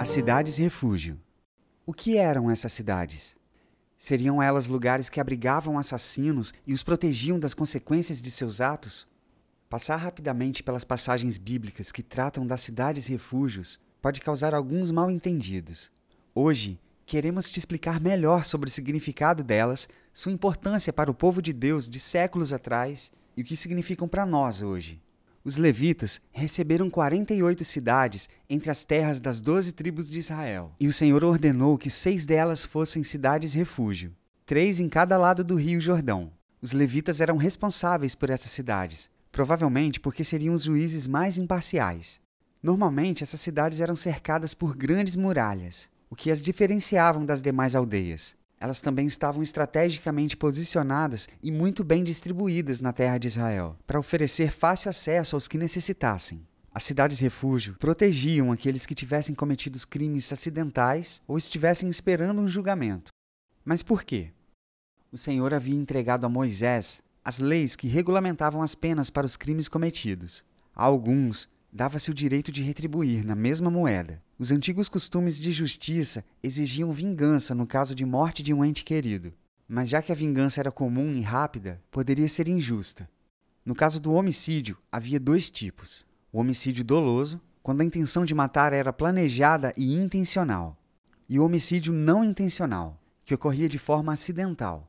As cidades refúgio. O que eram essas cidades? Seriam elas lugares que abrigavam assassinos e os protegiam das consequências de seus atos? Passar rapidamente pelas passagens bíblicas que tratam das cidades refúgios pode causar alguns mal-entendidos. Hoje, queremos te explicar melhor sobre o significado delas, sua importância para o povo de Deus de séculos atrás e o que significam para nós hoje. Os levitas receberam 48 cidades entre as terras das doze tribos de Israel, e o Senhor ordenou que seis delas fossem cidades-refúgio, três em cada lado do rio Jordão. Os levitas eram responsáveis por essas cidades, provavelmente porque seriam os juízes mais imparciais. Normalmente, essas cidades eram cercadas por grandes muralhas, o que as diferenciavam das demais aldeias elas também estavam estrategicamente posicionadas e muito bem distribuídas na terra de Israel, para oferecer fácil acesso aos que necessitassem. As cidades-refúgio protegiam aqueles que tivessem cometido crimes acidentais ou estivessem esperando um julgamento. Mas por quê? O Senhor havia entregado a Moisés as leis que regulamentavam as penas para os crimes cometidos. alguns, dava-se o direito de retribuir na mesma moeda. Os antigos costumes de justiça exigiam vingança no caso de morte de um ente querido, mas já que a vingança era comum e rápida, poderia ser injusta. No caso do homicídio, havia dois tipos: o homicídio doloso, quando a intenção de matar era planejada e intencional, e o homicídio não intencional, que ocorria de forma acidental.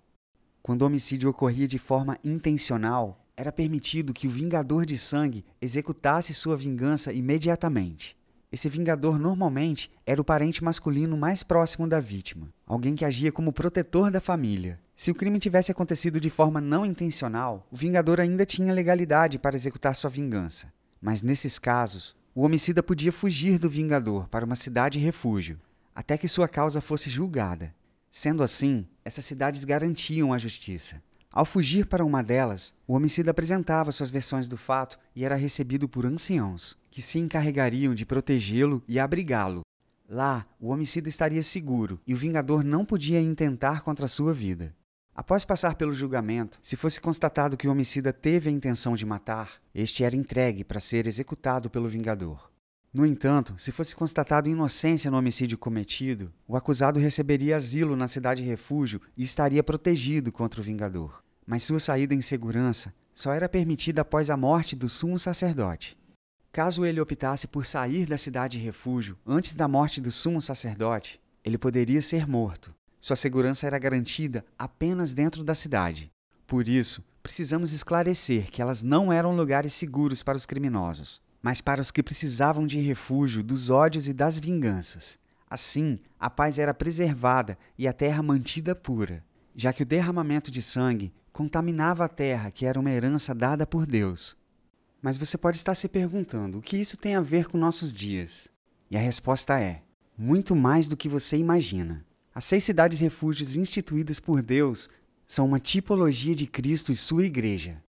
Quando o homicídio ocorria de forma intencional, era permitido que o vingador de sangue executasse sua vingança imediatamente. Esse vingador normalmente era o parente masculino mais próximo da vítima, alguém que agia como protetor da família. Se o crime tivesse acontecido de forma não intencional, o vingador ainda tinha legalidade para executar sua vingança. Mas nesses casos, o homicida podia fugir do vingador para uma cidade refúgio, até que sua causa fosse julgada. Sendo assim, essas cidades garantiam a justiça. Ao fugir para uma delas, o homicida apresentava suas versões do fato e era recebido por anciãos, que se encarregariam de protegê-lo e abrigá-lo. Lá, o homicida estaria seguro e o vingador não podia intentar contra sua vida. Após passar pelo julgamento, se fosse constatado que o homicida teve a intenção de matar, este era entregue para ser executado pelo vingador. No entanto, se fosse constatado inocência no homicídio cometido, o acusado receberia asilo na cidade refúgio e estaria protegido contra o vingador. Mas sua saída em segurança só era permitida após a morte do sumo sacerdote. Caso ele optasse por sair da cidade refúgio antes da morte do sumo sacerdote, ele poderia ser morto. Sua segurança era garantida apenas dentro da cidade. Por isso, precisamos esclarecer que elas não eram lugares seguros para os criminosos mas para os que precisavam de refúgio dos ódios e das vinganças. Assim, a paz era preservada e a terra mantida pura, já que o derramamento de sangue contaminava a terra, que era uma herança dada por Deus. Mas você pode estar se perguntando o que isso tem a ver com nossos dias? E a resposta é: muito mais do que você imagina. As seis cidades refúgios instituídas por Deus são uma tipologia de Cristo e sua igreja.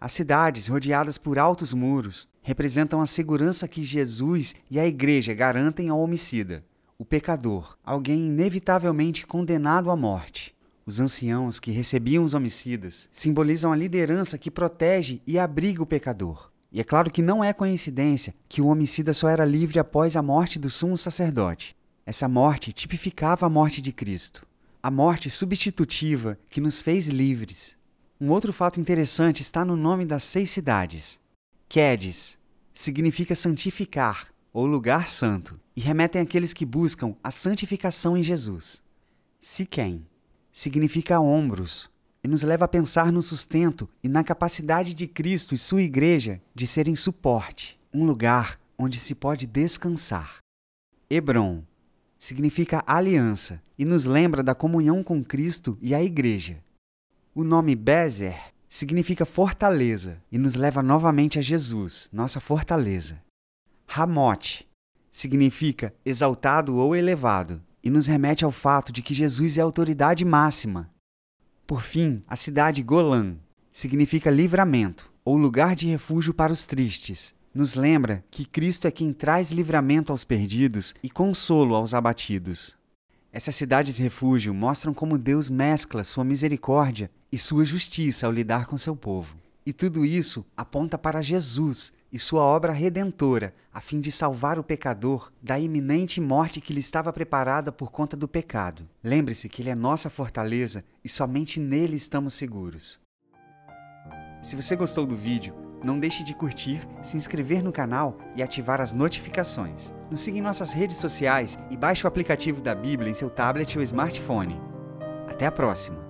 As cidades, rodeadas por altos muros, representam a segurança que Jesus e a igreja garantem ao homicida, o pecador, alguém inevitavelmente condenado à morte. Os anciãos que recebiam os homicidas simbolizam a liderança que protege e abriga o pecador. E é claro que não é coincidência que o homicida só era livre após a morte do sumo sacerdote. Essa morte tipificava a morte de Cristo, a morte substitutiva que nos fez livres. Um outro fato interessante está no nome das seis cidades. Quedes significa santificar ou lugar santo e remetem àqueles que buscam a santificação em Jesus. Siquém significa ombros e nos leva a pensar no sustento e na capacidade de Cristo e sua igreja de serem suporte, um lugar onde se pode descansar. Hebron significa aliança e nos lembra da comunhão com Cristo e a igreja. O nome Bezer significa fortaleza e nos leva novamente a Jesus, nossa fortaleza. Ramote significa exaltado ou elevado e nos remete ao fato de que Jesus é a autoridade máxima. Por fim, a cidade Golã significa livramento ou lugar de refúgio para os tristes. Nos lembra que Cristo é quem traz livramento aos perdidos e consolo aos abatidos. Essas cidades refúgio mostram como Deus mescla sua misericórdia e sua justiça ao lidar com seu povo. E tudo isso aponta para Jesus e sua obra redentora, a fim de salvar o pecador da iminente morte que lhe estava preparada por conta do pecado. Lembre-se que Ele é nossa fortaleza e somente nele estamos seguros. Se você gostou do vídeo, não deixe de curtir, se inscrever no canal e ativar as notificações. Nos siga em nossas redes sociais e baixe o aplicativo da Bíblia em seu tablet ou smartphone. Até a próxima!